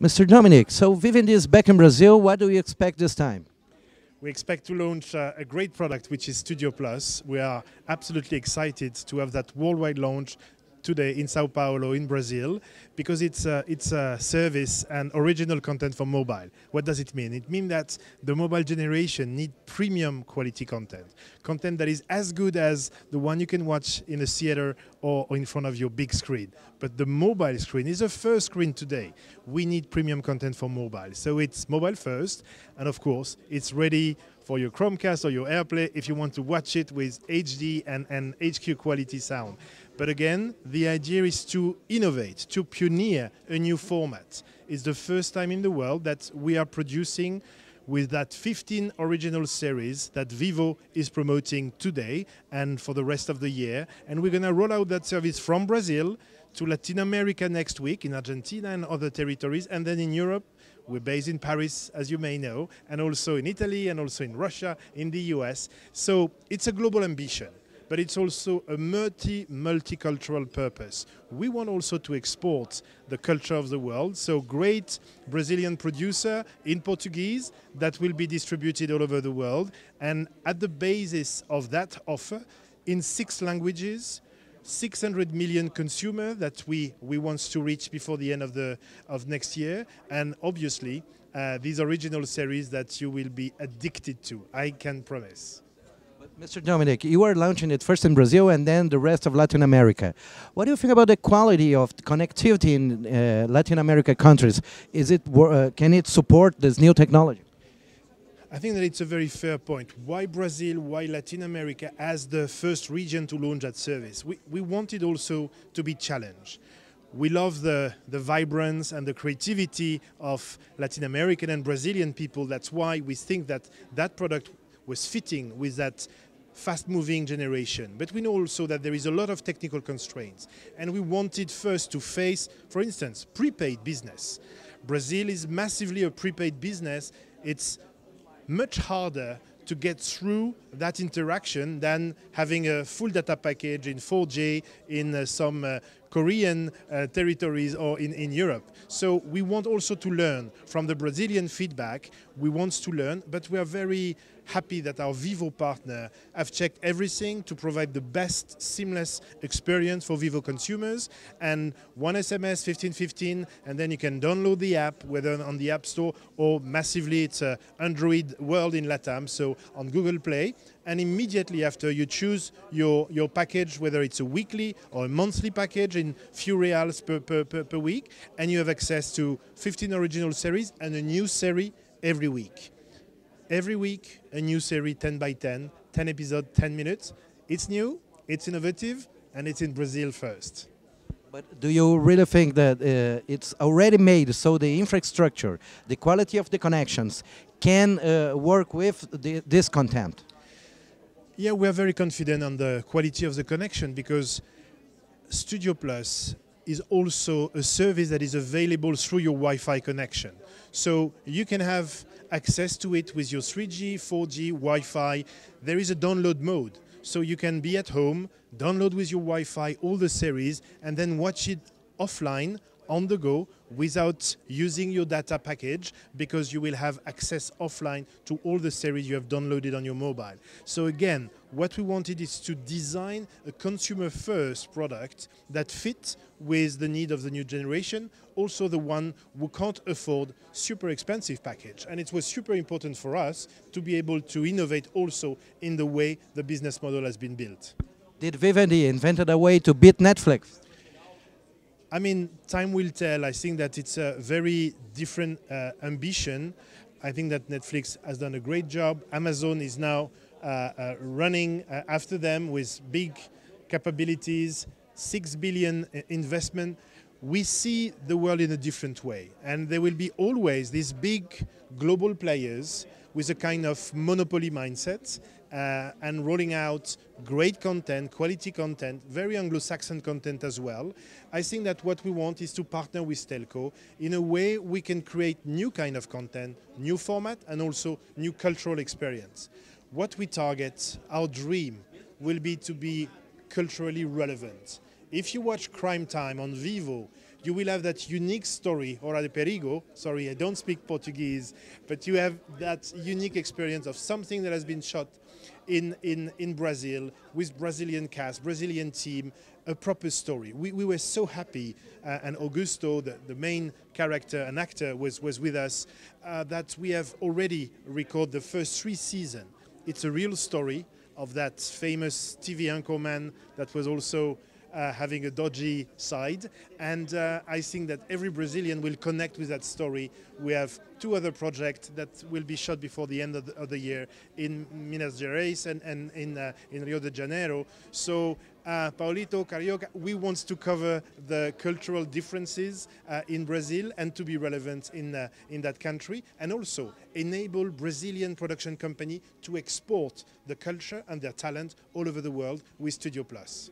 Mr. Dominic, so Vivendi is back in Brazil. What do we expect this time? We expect to launch uh, a great product, which is Studio Plus. We are absolutely excited to have that worldwide launch today in Sao Paulo, in Brazil, because it's a, it's a service and original content for mobile. What does it mean? It means that the mobile generation need premium quality content, content that is as good as the one you can watch in a theater or, or in front of your big screen. But the mobile screen is the first screen today. We need premium content for mobile. So it's mobile first, and of course, it's ready for your Chromecast or your AirPlay if you want to watch it with HD and, and HQ quality sound. But again, the idea is to innovate, to pioneer a new format. It's the first time in the world that we are producing with that 15 original series that Vivo is promoting today and for the rest of the year. And we're going to roll out that service from Brazil to Latin America next week in Argentina and other territories, and then in Europe. We're based in Paris, as you may know, and also in Italy, and also in Russia, in the US. So it's a global ambition but it's also a multi multicultural purpose. We want also to export the culture of the world. So great Brazilian producer in Portuguese that will be distributed all over the world. And at the basis of that offer, in six languages, 600 million consumer that we, we want to reach before the end of the of next year and obviously uh, these original series that you will be addicted to i can promise Mr. Dominic, you are launching it first in Brazil and then the rest of Latin America. What do you think about the quality of the connectivity in uh, Latin America countries? Is it uh, can it support this new technology? I think that it's a very fair point. Why Brazil, why Latin America as the first region to launch that service? We, we wanted also to be challenged. We love the, the vibrance and the creativity of Latin American and Brazilian people. That's why we think that that product was fitting with that fast-moving generation. But we know also that there is a lot of technical constraints. And we wanted first to face, for instance, prepaid business. Brazil is massively a prepaid business. It's much harder to get through that interaction than having a full data package in 4G in uh, some uh, Korean uh, territories or in, in Europe. So we want also to learn from the Brazilian feedback. We want to learn, but we are very happy that our Vivo partner have checked everything to provide the best seamless experience for Vivo consumers. And one SMS 1515, and then you can download the app, whether on the App Store or massively it's uh, Android world in LATAM, so on Google Play. And immediately after, you choose your, your package, whether it's a weekly or a monthly package in few reals per, per, per, per week, and you have access to 15 original series and a new series every week. Every week, a new series 10 by 10, 10 episode, 10 minutes. It's new, it's innovative, and it's in Brazil first. But do you really think that uh, it's already made so the infrastructure, the quality of the connections can uh, work with the, this content? Yeah, we are very confident on the quality of the connection because Studio Plus is also a service that is available through your Wi-Fi connection. So you can have access to it with your 3G, 4G, Wi-Fi. There is a download mode. So you can be at home, download with your Wi-Fi all the series, and then watch it offline on the go without using your data package because you will have access offline to all the series you have downloaded on your mobile. So again, what we wanted is to design a consumer first product that fits with the need of the new generation, also the one who can't afford super expensive package. And it was super important for us to be able to innovate also in the way the business model has been built. Did Vivendi invented a way to beat Netflix? I mean, time will tell. I think that it's a very different uh, ambition. I think that Netflix has done a great job. Amazon is now uh, uh, running uh, after them with big capabilities, six billion uh, investment. We see the world in a different way, and there will be always these big global players with a kind of monopoly mindset uh, and rolling out great content, quality content, very Anglo-Saxon content as well. I think that what we want is to partner with telco in a way we can create new kind of content, new format, and also new cultural experience. What we target, our dream, will be to be culturally relevant. If you watch Crime Time on Vivo, you will have that unique story, or de perigo, sorry, I don't speak Portuguese, but you have that unique experience of something that has been shot in, in, in Brazil with Brazilian cast, Brazilian team, a proper story. We, we were so happy, uh, and Augusto, the, the main character and actor, was, was with us, uh, that we have already recorded the first three seasons. It's a real story of that famous TV man that was also uh, having a dodgy side. And uh, I think that every Brazilian will connect with that story. We have two other projects that will be shot before the end of the, of the year in Minas Gerais and, and in, uh, in Rio de Janeiro. So uh, Paulito Carioca, we want to cover the cultural differences uh, in Brazil and to be relevant in, uh, in that country, and also enable Brazilian production company to export the culture and their talent all over the world with Studio Plus.